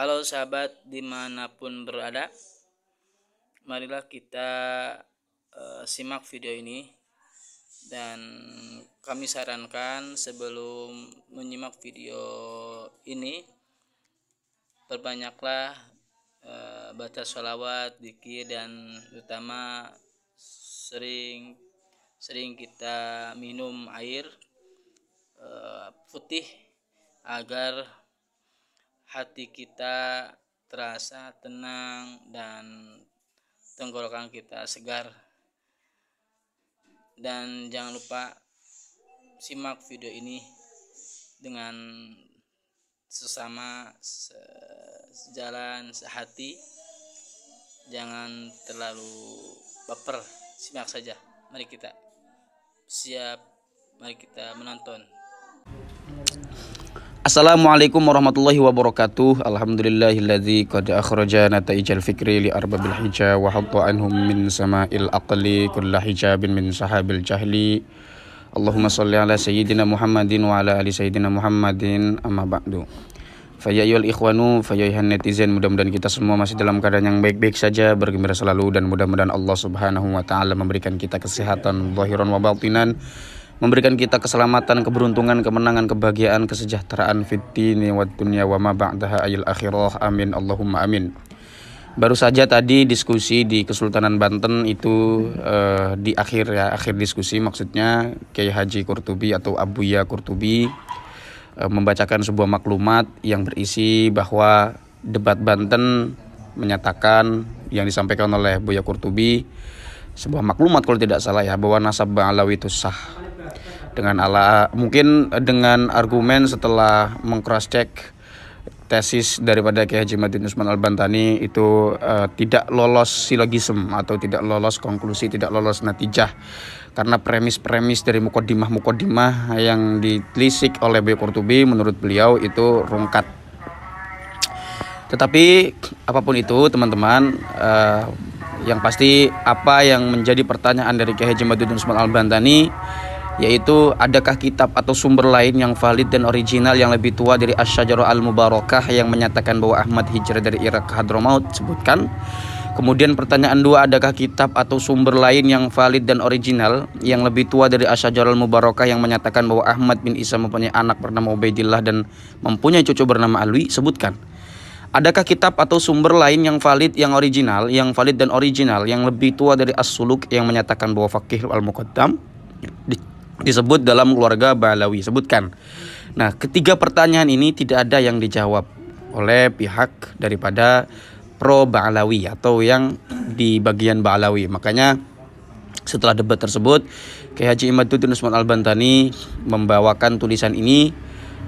Halo sahabat dimanapun berada Marilah kita uh, simak video ini Dan kami sarankan sebelum menyimak video ini Perbanyaklah uh, eh, baca sholawat, dikir dan terutama sering sering kita minum air uh, putih agar hati kita terasa tenang dan tenggorokan kita segar. Dan jangan lupa simak video ini dengan sesama sejalan sehati jangan terlalu baper simak saja mari kita siap mari kita menonton Assalamualaikum warahmatullahi wabarakatuh. Alhamdulillahilladzi qad akhrajana taijal fikri li arbabil hija wa hatta anhum min sama'il aqli kulla hijabin min sahabil jahli. Allahumma shalli ala sayyidina Muhammadin wa ala ali sayyidina Muhammadin amma ba'du. Faya yul ikhwanu, faya netizen, mudah-mudahan kita semua masih dalam keadaan yang baik-baik saja, bergembira selalu dan mudah-mudahan Allah Subhanahu wa taala memberikan kita kesehatan zahiran wa batinan memberikan kita keselamatan, keberuntungan, kemenangan, kebahagiaan, kesejahteraan fitni dini wad dunya wa ma ba'daha ayil akhirah. Amin. Allahumma amin. Baru saja tadi diskusi di Kesultanan Banten itu eh, di akhir ya, akhir diskusi maksudnya Kiai Haji Kurtubi atau Abuya Kurtubi eh, membacakan sebuah maklumat yang berisi bahwa debat Banten menyatakan yang disampaikan oleh Buya Kurtubi sebuah maklumat kalau tidak salah ya bahwa nasab Alawi itu sah dengan ala mungkin dengan argumen setelah mengcross check tesis daripada Kiai Haji Madin Usman Al Bantani itu uh, tidak lolos silogisme atau tidak lolos konklusi, tidak lolos natijah karena premis-premis dari mukodimah-mukodimah yang ditelisik oleh Bayu Kurtubi menurut beliau itu rungkat. Tetapi apapun itu teman-teman uh, yang pasti apa yang menjadi pertanyaan dari Kiai Haji Madin Usman Al Bantani yaitu adakah kitab atau sumber lain yang valid dan original yang lebih tua dari Asy-Syajarah Al-Mubarakah yang menyatakan bahwa Ahmad hijrah dari Irak ke Hadramaut sebutkan Kemudian pertanyaan dua, adakah kitab atau sumber lain yang valid dan original yang lebih tua dari al Mubarakah yang menyatakan bahwa Ahmad bin Isa mempunyai anak bernama Ubaidillah dan mempunyai cucu bernama Alwi? Sebutkan. Adakah kitab atau sumber lain yang valid yang original, yang valid dan original yang lebih tua dari As-Suluk yang menyatakan bahwa Fakih Al-Muqaddam ya, disebut dalam keluarga Balawi sebutkan. Nah, ketiga pertanyaan ini tidak ada yang dijawab oleh pihak daripada pro Balawi atau yang di bagian Balawi. Makanya setelah debat tersebut, Kyai Haji Imaduddin Usman Al-Bantani membawakan tulisan ini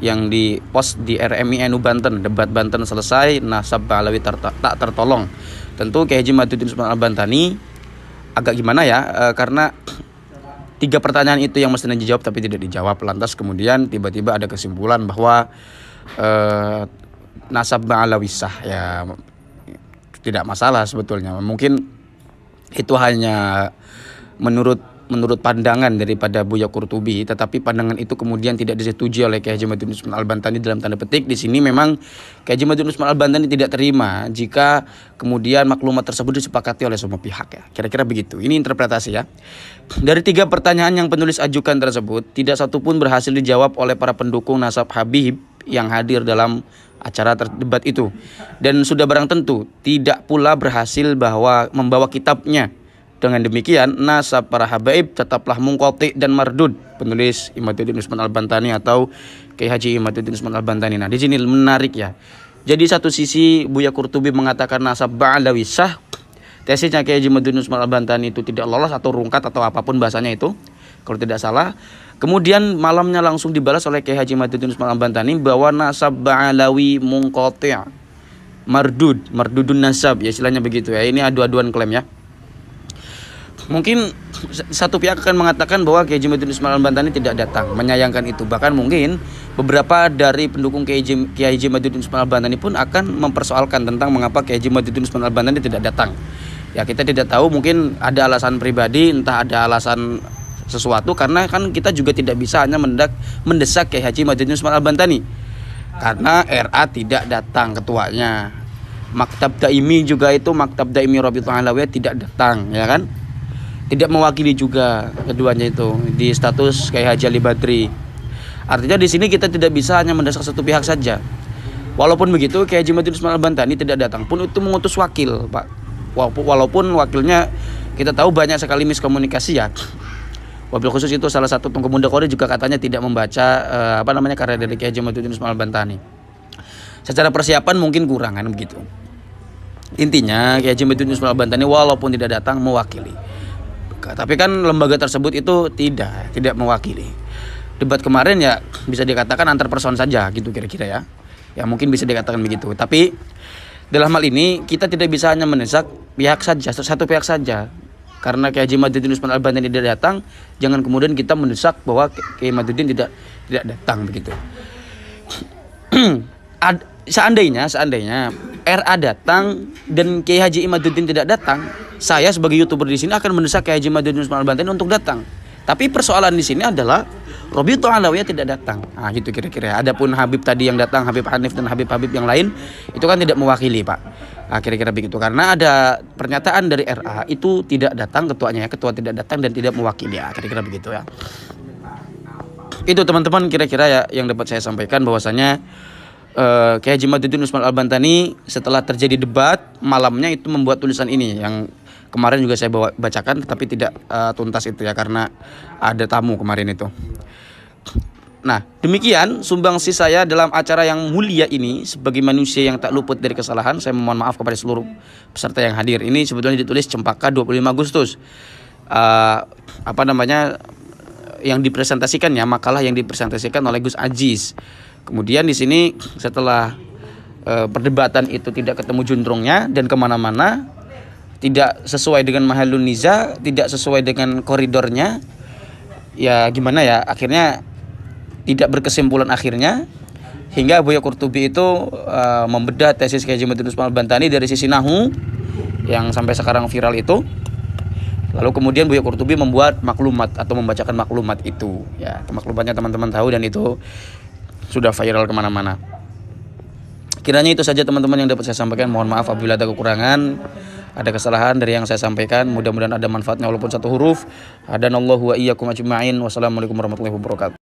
yang di pos di RMINU Banten debat Banten selesai nasab Balawi ter tak tertolong tentu Kyai Haji Imaduddin Usman Al-Bantani agak gimana ya e, karena tiga pertanyaan itu yang mestinya dijawab tapi tidak dijawab lantas kemudian tiba-tiba ada kesimpulan bahwa eh, nasab ma'alawisah ya tidak masalah sebetulnya mungkin itu hanya menurut menurut pandangan daripada Buya Kurtubi, tetapi pandangan itu kemudian tidak disetujui oleh Kiai Haji Madun Usman Al-Bantani dalam tanda petik. Di sini memang Kiai Haji Madun Usman Al-Bantani tidak terima jika kemudian maklumat tersebut disepakati oleh semua pihak ya. Kira-kira begitu. Ini interpretasi ya. Dari tiga pertanyaan yang penulis ajukan tersebut, tidak satupun berhasil dijawab oleh para pendukung nasab Habib yang hadir dalam acara terdebat itu. Dan sudah barang tentu tidak pula berhasil bahwa membawa kitabnya dengan demikian, nasab para habaib tetaplah mungkoti dan mardud. Penulis Imaduddin Usman Al-Bantani atau Kiai Haji Imaduddin Usman Al-Bantani. Nah, di sini menarik ya. Jadi satu sisi Buya Kurtubi mengatakan nasab ba'alawi sah. Tesisnya Kiai Haji Imaduddin Usman Al-Bantani itu tidak lolos atau rungkat atau apapun bahasanya itu. Kalau tidak salah, Kemudian malamnya langsung dibalas oleh Kiai Haji Imaduddin Usman Al-Bantani bahwa nasab Ba'alawi mungkoti. mardud, mardudun nasab ya istilahnya begitu ya. Ini adu-aduan klaim ya. Mungkin satu pihak akan mengatakan bahwa Kiai Jamiluddin Usman Al-Bantani tidak datang, menyayangkan itu. Bahkan mungkin beberapa dari pendukung Kiai Jamiluddin Usman Al-Bantani pun akan mempersoalkan tentang mengapa Kiai Jamiluddin Usman Al-Bantani tidak datang. Ya kita tidak tahu mungkin ada alasan pribadi, entah ada alasan sesuatu karena kan kita juga tidak bisa hanya mendak, mendesak Kiai Haji Madinus Al-Bantani karena RA tidak datang ketuanya Maktab Daimi juga itu Maktab Daimi Rabiul Alawiyah tidak datang ya kan tidak mewakili juga keduanya itu di status kayak Haji Ali Badri. Artinya di sini kita tidak bisa hanya mendesak satu pihak saja. Walaupun begitu, Kiai Haji Madin tidak datang pun itu mengutus wakil, Pak. Walaupun wakilnya kita tahu banyak sekali miskomunikasi ya. Wabil khusus itu salah satu Tunggu Muda Kori juga katanya tidak membaca eh, apa namanya karya dari Kiai Haji Madin Secara persiapan mungkin kurang kan begitu. Intinya Kiai Haji Madin walaupun tidak datang mewakili. Tapi kan lembaga tersebut itu tidak tidak mewakili. Debat kemarin ya bisa dikatakan antar person saja gitu kira-kira ya. Ya mungkin bisa dikatakan begitu. Tapi dalam hal ini kita tidak bisa hanya menesak pihak saja satu pihak saja. Karena Kiai Haji Madudin Usman al tidak datang, jangan kemudian kita mendesak bahwa Kiai Madudin tidak tidak datang begitu. seandainya seandainya RA datang dan Kiai Haji Imaduddin tidak datang, saya sebagai youtuber di sini akan mendesak Kiai Haji Imaduddin Usman Al-Bantani untuk datang. Tapi persoalan di sini adalah Robi Alawiyah tidak datang. Nah, gitu kira-kira. Adapun Habib tadi yang datang, Habib Hanif dan Habib-Habib yang lain, itu kan tidak mewakili, Pak. Nah, kira-kira begitu. Karena ada pernyataan dari RA itu tidak datang ketuanya ya, ketua tidak datang dan tidak mewakili. Ya, kira-kira begitu ya. Itu teman-teman kira-kira ya yang dapat saya sampaikan bahwasanya uh, Kiai Haji Maduddin Usman Al-Bantani setelah terjadi debat malamnya itu membuat tulisan ini yang kemarin juga saya bawa, bacakan tapi tidak uh, tuntas itu ya karena ada tamu kemarin itu. Nah, demikian sumbangsi saya dalam acara yang mulia ini sebagai manusia yang tak luput dari kesalahan. Saya mohon maaf kepada seluruh peserta yang hadir. Ini sebetulnya ditulis Cempaka 25 Agustus. Uh, apa namanya yang dipresentasikan ya makalah yang dipresentasikan oleh Gus Ajis Kemudian di sini setelah e, perdebatan itu tidak ketemu juntrungnya dan kemana-mana tidak sesuai dengan mahalun niza, tidak sesuai dengan koridornya, ya gimana ya akhirnya tidak berkesimpulan akhirnya hingga Buya Kurtubi itu uh, membedah tesis Kiai Jamaluddin Usman Bantani dari sisi nahu yang sampai sekarang viral itu. Lalu kemudian Buya Kurtubi membuat maklumat atau membacakan maklumat itu. Ya, maklumatnya teman-teman tahu dan itu sudah viral kemana-mana. Kiranya itu saja teman-teman yang dapat saya sampaikan. Mohon maaf apabila ada kekurangan, ada kesalahan dari yang saya sampaikan. Mudah-mudahan ada manfaatnya walaupun satu huruf. Adanallahu wa iyyakum ajma'in. Wassalamualaikum warahmatullahi wabarakatuh.